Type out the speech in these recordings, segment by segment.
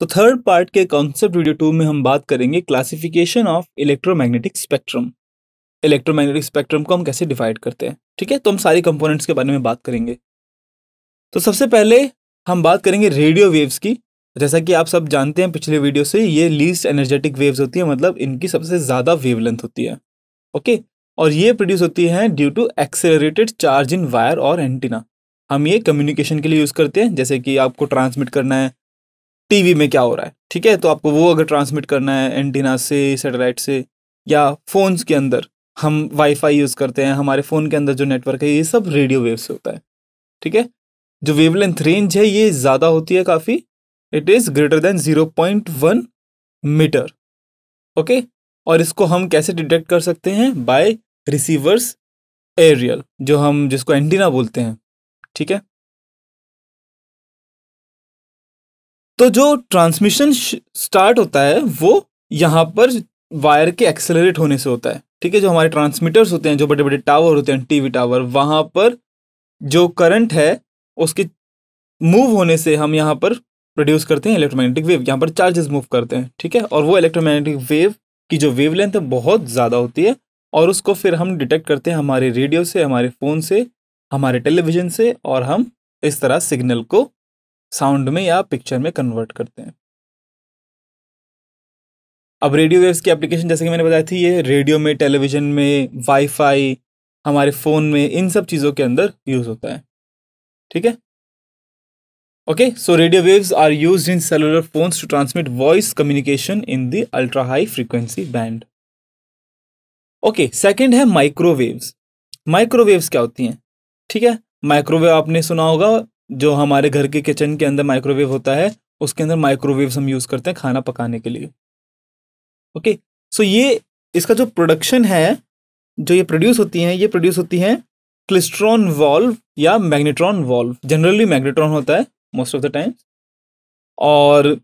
तो third part के concept video two में हम बात करेंगे classification of electromagnetic spectrum electromagnetic spectrum को हम कैसे डिवाइड करते हैं ठीक है तो हम सारी कंपोनेंट्स के बारे में बात करेंगे तो सबसे पहले हम बात करेंगे रेडियो वेव्स की जैसा कि आप सब जानते हैं पिछले वीडियो से ये लीस्ट एनर्जेटिक वेव्स होती है मतलब इनकी सबसे ज़्यादा वेव होती है ओके और ये प्रोड्यूस होती है due to accelerated charge in wire और एंटीना हम ये कम्युनिकेशन के लिए यूज़ करते हैं जैसे कि आपको ट्रांसमिट करना है टीवी में क्या हो रहा है ठीक है तो आपको वो अगर ट्रांसमिट करना है एंटीना से सेटेलाइट से या फ़ोन्स के अंदर हम वाईफाई यूज़ करते हैं हमारे फ़ोन के अंदर जो नेटवर्क है ये सब रेडियो वेव से होता है ठीक है जो वेवलेंथ रेंज है ये ज़्यादा होती है काफ़ी it is greater than zero point one metre okay और इसको हम कैसे डिटेक्ट कर सकते हैं बाय रिसीवर्स एरियल जो हम जिसको एंटीना बोलते हैं ठीक है तो जो ट्रांसमिशन स्टार्ट होता है वो यहाँ पर वायर के एक्सेलरेट होने से होता है ठीक है जो हमारे ट्रांसमीटर्स होते हैं जो बड़े बड़े टावर होते हैं टीवी टावर वहाँ पर जो करंट है उसके मूव होने से हम यहाँ पर प्रोड्यूस करते हैं इलेक्ट्रोमैग्नेटिक वेव यहाँ पर चार्जेस मूव करते हैं ठीक है और वो इलेक्ट्रोमैग्नेटिक वेव की जो वेव लेंथ है बहुत ज़्यादा होती है और उसको फिर हम डिटेक्ट करते हैं हमारे रेडियो से हमारे फ़ोन से हमारे टेलीविज़न से और हम इस तरह सिग्नल को साउंड में या पिक्चर में कन्वर्ट करते हैं अब रेडियो वेव्स की एप्लीकेशन जैसे कि मैंने बताया थी ये रेडियो में टेलीविजन में वाईफाई हमारे फ़ोन में इन सब चीज़ों के अंदर यूज़ होता है ठीक है okay so radio waves are use in cellular phones to transmit voice communication in the ultra high frequency band okay second है माइक्रोवेव्स माइक्रोवेव्स क्या होती हैं ठीक है माइक्रोवेव आपने सुना होगा जो हमारे घर के किचन के अंदर माइक्रोवेव होता है उसके अंदर माइक्रोवेव हम यूज़ करते हैं खाना पकाने के लिए ओके सो ये इसका जो प्रोडक्शन है जो ये प्रोड्यूस होती हैं ये प्रोड्यूस होती हैं क्लिस्ट्रॉन वॉल्व या मैग्नेट्रॉन वॉल्व जनरली मैग्नेट्रॉन होता है मोस्ट ऑफ द टाइम और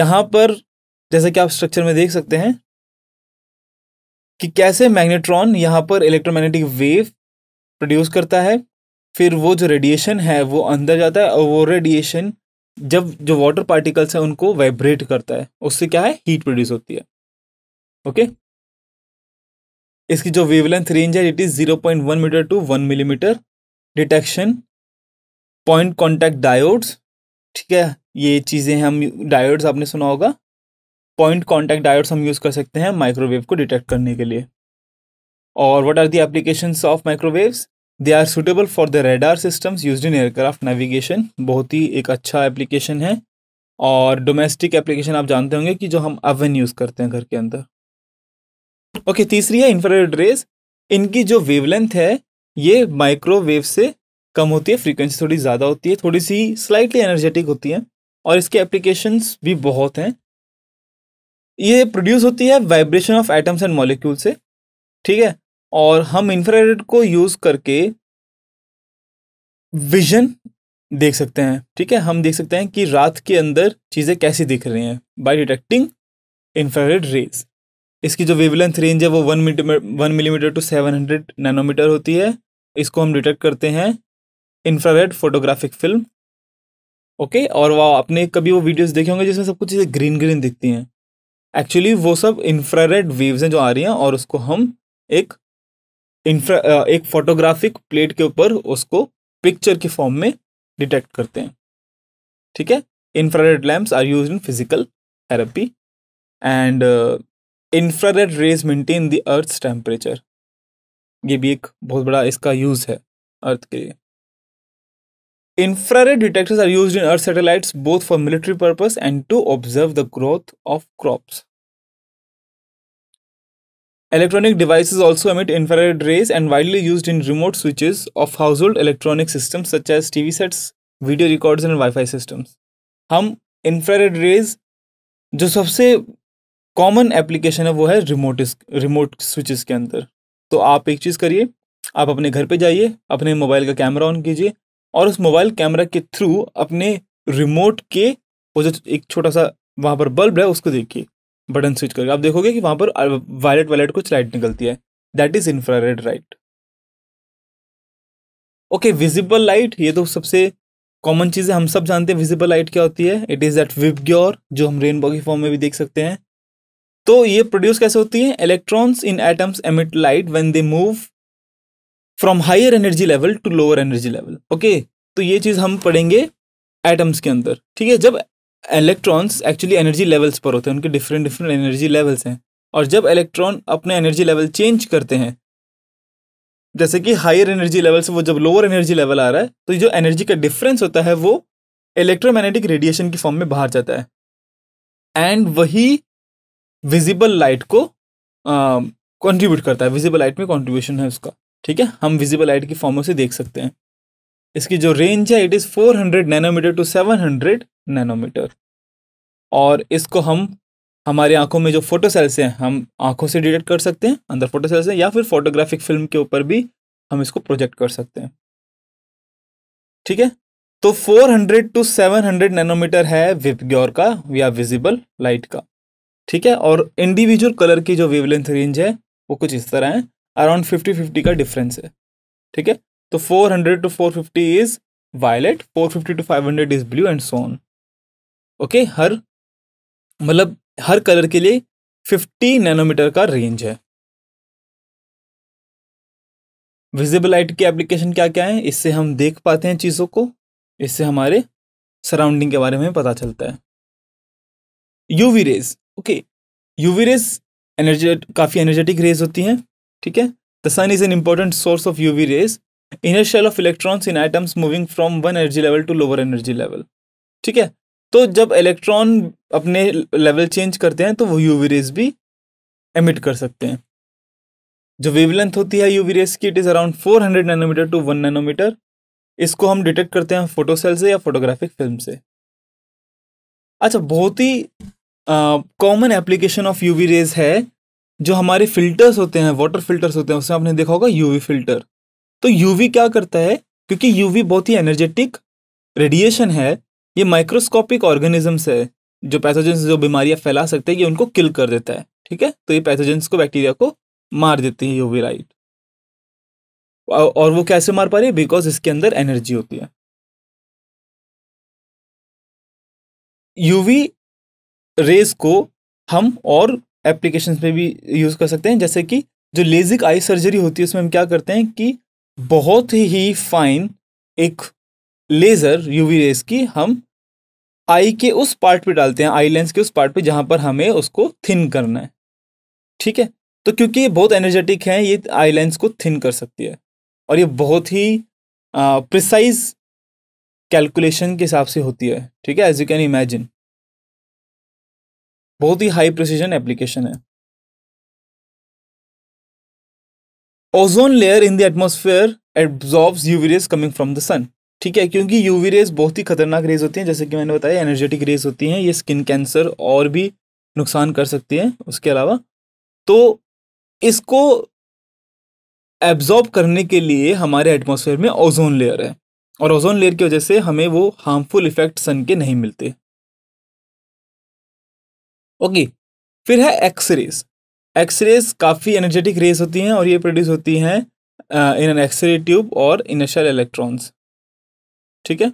यहाँ पर जैसे कि आप स्ट्रक्चर में देख सकते हैं कि कैसे मैग्नेट्रॉन यहाँ पर इलेक्ट्रोमैग्नेटिक वेव प्रोड्यूस करता है फिर वो जो रेडिएशन है वो अंदर जाता है और वो रेडिएशन जब जो वाटर पार्टिकल्स हैं उनको वाइब्रेट करता है उससे क्या है हीट प्रोड्यूस होती है ओके okay? इसकी जो वेवलेंथ रेंज है it is zero point one metre to one millimetre detection point contact diodes ठीक है ये चीज़ें हम डायोड्स आपने सुना होगा पॉइंट कॉन्टैक्ट डायोड्स हम यूज़ कर सकते हैं माइक्रोवेव को डिटेक्ट करने के लिए और what are the applications of microwaves they are suitable for the radar systems use in aircraft navigation बहुत ही एक अच्छा एप्लीकेशन है और डोमेस्टिक एप्लीकेशन आप जानते होंगे कि जो हम अवन यूज़ करते हैं घर के अंदर ओके okay, तीसरी है इंफ्रारेड रेज इनकी जो वेवलेंथ है ये माइक्रोवेव से कम होती है फ्रीक्वेंसी थोड़ी ज़्यादा होती है थोड़ी सी स्लाइटली एनर्जेटिक होती है और इसके एप्लीकेशंस भी बहुत हैं ये प्रोड्यूस होती है vibration of atoms and molecule से ठीक है और हम इंफ्रारेड को यूज़ करके विजन देख सकते हैं ठीक है हम देख सकते हैं कि रात के अंदर चीज़ें कैसी दिख रही हैं बाय डिटेक्टिंग इंफ्रारेड रेज इसकी जो वेवलेंथ रेंज है वो one metre one millimetre to seven hundred nanometre होती है इसको हम डिटेक्ट करते हैं इंफ्रारेड फोटोग्राफिक फिल्म ओके और वह आपने कभी वो वीडियोस देखे होंगे जिसमें सब कुछ चीज़ें ग्रीन ग्रीन दिखती हैं एक्चुअली वो सब इंफ्रारेड वेव्स हैं जो आ रही हैं और उसको हम एक इंफ्रा uh, एक फोटोग्राफिक प्लेट के ऊपर उसको पिक्चर के फॉर्म में डिटेक्ट करते हैं ठीक है infrared lamps are use in physical therapy and infrared rays maintain the earth temperature ये भी एक बहुत बड़ा इसका यूज है अर्थ के लिए red detectors are use in earth satellite both for military purpose and to observe the growth of crops Electronic devices also emit infrared rays and widely used in remote switches of household electronic systems such as TV sets, video records and Wi-Fi systems. हम infrared rays जो सबसे common application है वो है remote remote switches के अंदर तो आप एक चीज़ करिए आप अपने घर पे जाइए अपने मोबाइल का कैमरा ऑन कीजिए और उस मोबाइल कैमरा के थ्रू अपने रिमोट के वो जो एक छोटा सा वहाँ पर बल्ब है उसको देखिए बटन स्विच करके आप देखोगे कि वहां पर वायलेट वायलेट कुछ लाइट निकलती है that is infrared right okay visible light ये तो सबसे कॉमन चीज है हम सब जानते हैं विजिबल लाइट क्या होती है इट इज़ दैट विबग्योर जो हम रेनबो की फॉर्म में भी देख सकते हैं तो ये प्रोड्यूस कैसे होती है electrons in atoms emit light when they move from higher energy level to lower energy level okay तो ये चीज़ हम पढ़ेंगे एटम्स के अंदर ठीक है जब इलेक्ट्रॉन्स एक्चुअली एनर्जी लेवल्स पर होते हैं उनके डिफरेंट डिफरेंट एनर्जी लेवल्स हैं और जब इलेक्ट्रॉन अपने एनर्जी लेवल चेंज करते हैं जैसे कि हायर एनर्जी लेवल से वो जब लोअर एनर्जी लेवल आ रहा है तो जो एनर्जी का डिफरेंस होता है वो इलेक्ट्रोमैग्नेटिक रेडिएशन की फॉर्म में बाहर जाता है एंड वही विजिबल लाइट को कंट्रीब्यूट करता है विजिबल लाइट में कंट्रीब्यूशन है उसका ठीक है हम विजिबल लाइट की फॉर्मों से देख सकते हैं इसकी जो रेंज है it is 400 nanometre to 700 nanometre और इसको हम हमारी आंखों में जो फोटो सेल्स हैं हम आंखों से डिटेक्ट कर सकते हैं अंदर फोटो सेल्स हैं या फिर फोटोग्राफिक फिल्म के ऊपर भी हम इसको प्रोजेक्ट कर सकते हैं ठीक है तो 400 टू 700 नैनोमीटर है विपग्योर का या विजिबल लाइट का ठीक है और इंडिविजुअल कलर की जो वेवलेंथ रेंज है वो कुछ इस तरह है अराउंड 50 50 का डिफरेंस है ठीक है तो 400 to 450 is violet 450 to 500 is blue and so on okay हर मतलब हर कलर के लिए 50 नैनोमीटर का रेंज है विजिबल लाइट की एप्लीकेशन क्या क्या है इससे हम देख पाते हैं चीज़ों को इससे हमारे सराउंडिंग के बारे में पता चलता है UV rays okay UV rays एनर्जेट काफ़ी एनर्जेटिक रेज होती हैं ठीक है the sun is an important source of UV rays inner shell of electrons in atoms moving from one energy level to lower energy level ठीक है तो जब इलेक्ट्रॉन अपने लेवल चेंज करते हैं तो वो यूवी रेज भी एमिट कर सकते हैं जो वेवलेंथ होती है यूवी रेस की it is around 400 nanometre to 1 nanometre इसको हम डिटेक्ट करते हैं फोटोसेल से या फोटोग्राफिक फिल्म से अच्छा बहुत ही common application of UV rays है जो हमारे फिल्टर्स होते हैं वाटर फिल्टर्स होते हैं उसमें आपने देखा होगा यूवी फिल्टर तो यूवी क्या करता है क्योंकि यूवी बहुत ही एनर्जेटिक रेडिएशन है ये माइक्रोस्कोपिक ऑर्गेनिजम्स है जो पैथोजेंस जो बीमारियां फैला सकते हैं ये उनको किल कर देता है ठीक है तो ये पैथोजेंस को बैक्टीरिया को मार देती है यूवीराइट और वो कैसे मार पा रही है बिकॉज इसके अंदर एनर्जी होती है यूवी रेज को हम और एप्लीकेशन में भी यूज़ कर सकते हैं जैसे कि जो लेजिक आई सर्जरी होती है उसमें हम क्या करते हैं कि बहुत ही फाइन एक लेज़र यूवी रेस की हम आई के उस पार्ट पे डालते हैं आई लेंस के उस पार्ट पे जहाँ पर हमें उसको थिन करना है ठीक है तो क्योंकि ये बहुत एनर्जेटिक है ये आई लेंस को थिन कर सकती है और ये बहुत ही प्रिसाइज कैलकुलेशन के हिसाब से होती है ठीक है एज यू कैन इमेजिन बहुत ही हाई प्रिसीजन एप्लीकेशन है ozone layer in the atmosphere absorb UV rays coming from the sun ठीक है क्योंकि यूवी रेज बहुत ही खतरनाक रेज होती हैं जैसे कि मैंने बताया एनर्जेटिक रेज होती हैं ये स्किन कैंसर और भी नुकसान कर सकती हैं उसके अलावा तो इसको एब्जॉर्ब करने के लिए हमारे एटमोसफेयर में ओजोन लेयर है और ओजोन लेयर की वजह से हमें वो हार्मफुल इफेक्ट सन के नहीं मिलते ओके फिर है एक्सरेज एक्सरेज काफ़ी एनर्जेटिक रेज होती हैं और ये प्रोड्यूस होती हैं इन एन एक्सरे ट्यूब और इनिशियल इलेक्ट्रॉन्स ठीक है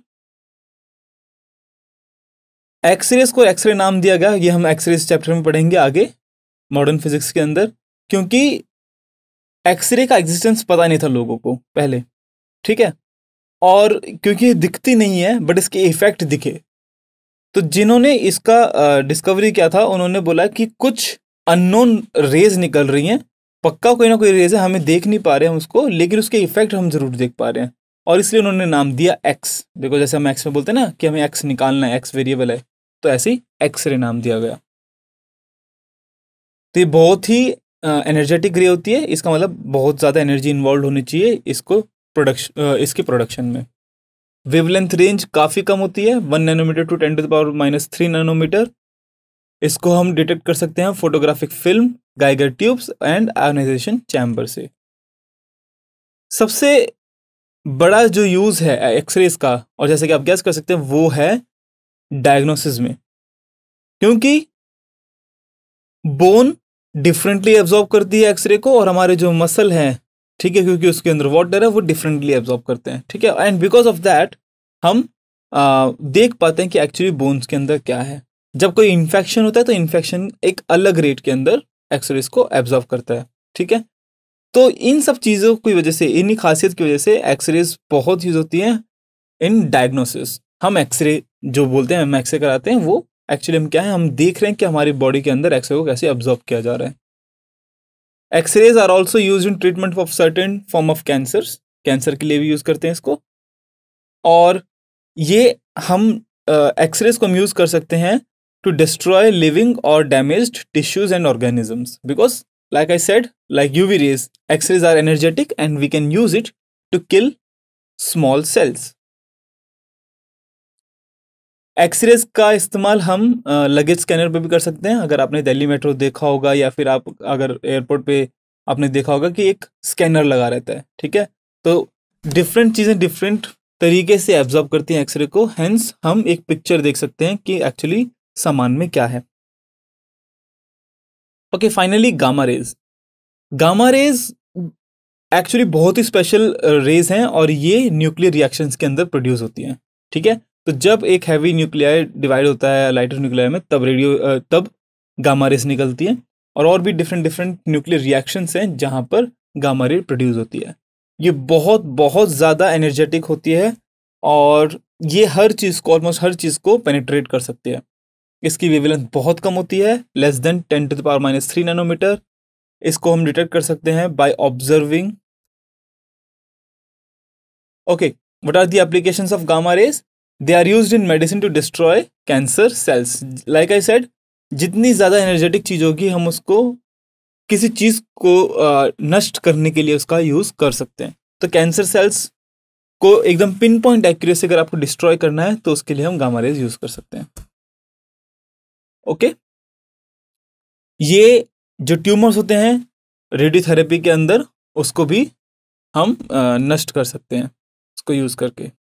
एक्सरेज को एक्सरे नाम दिया गया ये हम एक्सरेज चैप्टर में पढ़ेंगे आगे मॉडर्न फिजिक्स के अंदर क्योंकि एक्सरे का एग्जिस्टेंस पता नहीं था लोगों को पहले ठीक है और क्योंकि दिखती नहीं है बट इसके इफेक्ट दिखे तो जिन्होंने इसका डिस्कवरी किया था उन्होंने बोला कि कुछ अननोन रेज निकल रही हैं पक्का कोई ना कोई रेज है हमें देख नहीं पा रहे हैं उसको लेकिन उसके इफेक्ट हम जरूर देख पा रहे हैं और इसलिए उन्होंने नाम दिया एक्स बिकॉज जैसे हम एक्स में बोलते हैं ना कि हमें एक्स निकालना है एक्स वेरिएबल है तो ऐसे ही एक्स रे नाम दिया गया तो ये बहुत ही एनर्जेटिक रे होती है इसका मतलब बहुत ज़्यादा एनर्जी इन्वॉल्व होनी चाहिए इसको प्रोडक्शन इसके प्रोडक्शन में वेवलेंथ रेंज काफ़ी कम होती है one nanometre to ten to the power minus three nanometre इसको हम डिटेक्ट कर सकते हैं photographic film Geiger tubes and ionisation chamber से सबसे बड़ा जो यूज़ है एक्सरेज का और जैसे कि आप गैस कर सकते हैं वो है डायग्नोसिस में क्योंकि बोन डिफरेंटली एब्जॉर्ब करती है एक्सरे को और हमारे जो मसल हैं ठीक है क्योंकि उसके अंदर वाटर है वो डिफरेंटली एब्जॉर्ब करते हैं ठीक है एंड बिकॉज ऑफ दैट हम आ, देख पाते हैं कि एक्चुअली बोन्स के अंदर क्या है जब कोई इन्फेक्शन होता है तो इन्फेक्शन एक अलग रेट के अंदर एक्सरेज को एब्जॉर्व करता है ठीक है तो इन सब चीज़ों की वजह से इन्हीं खासियत की वजह से एक्सरेज बहुत यूज़ होती हैं इन डायग्नोसिस हम एक्सरे जो बोलते हैं हम एक्सरे कराते हैं वो एक्चुअली हम क्या है हम देख रहे हैं कि हमारी बॉडी के अंदर एक्सरे को कैसे ऑब्जॉर्व किया जा रहा है X rays are also use in treatment of certain form of cancer cancer के लिए भी यूज़ करते हैं इसको और ये हम एक्सरेज को हम यूज़ कर सकते हैं टू डिस्ट्रॉय लिविंग और damage tissues and organisms because like i said like uv rays x-rays are energetic and we can use it to kill small cells X rays का इस्तेमाल हम लगेज स्कैनर पे भी कर सकते हैं अगर आपने दिल्ली मेट्रो देखा होगा या फिर आप अगर एयरपोर्ट पे आपने देखा होगा कि एक स्कैनर लगा रहता है ठीक है तो डिफरेंट चीज़ें डिफरेंट तरीके से एब्जॉर्ब करती हैं एक्सरे को हैंस हम एक पिक्चर देख सकते हैं कि एक्चुअली सामान में क्या है okay finally gamma rays gamma rays actually बहुत ही स्पेशल रेज uh, हैं और ये न्यूक्लियर रिएक्शंस के अंदर प्रोड्यूस होती हैं ठीक है तो जब एक हैवी न्यूक्लियर डिवाइड होता है लाइटर न्यूक्लियर में तब रेडियो uh, तब गामा रेज निकलती है और और भी डिफरेंट डिफरेंट न्यूक्लियर रिएक्शंस हैं जहाँ पर गामा रेज प्रोड्यूस होती है ये बहुत बहुत ज़्यादा एनर्जेटिक होती है और ये हर चीज़ को ऑलमोस्ट हर चीज़ को पेनिट्रेट कर सकती है इसकी वेवलेंथ बहुत कम होती है less than ten to the power minus three nanometre इसको हम डिटेक्ट कर सकते हैं by observing okay what are the application of gamma rays they are use in medicine to destroy cancer cells like I said जितनी ज़्यादा energetic चीज़ होगी हम उसको किसी चीज़ को नष्ट करने के लिए उसका यूज़ कर सकते हैं तो कैंसर सेल्स को एकदम पिन पॉइंट एक्यूरेसी अगर आपको डिस्ट्रॉय करना है तो उसके लिए हम गामा रेज यूज़ कर सकते हैं ओके ये जो ट्यूमर्स होते हैं रेडियोथेरेपी के अंदर उसको भी हम नष्ट कर सकते हैं उसको यूज़ करके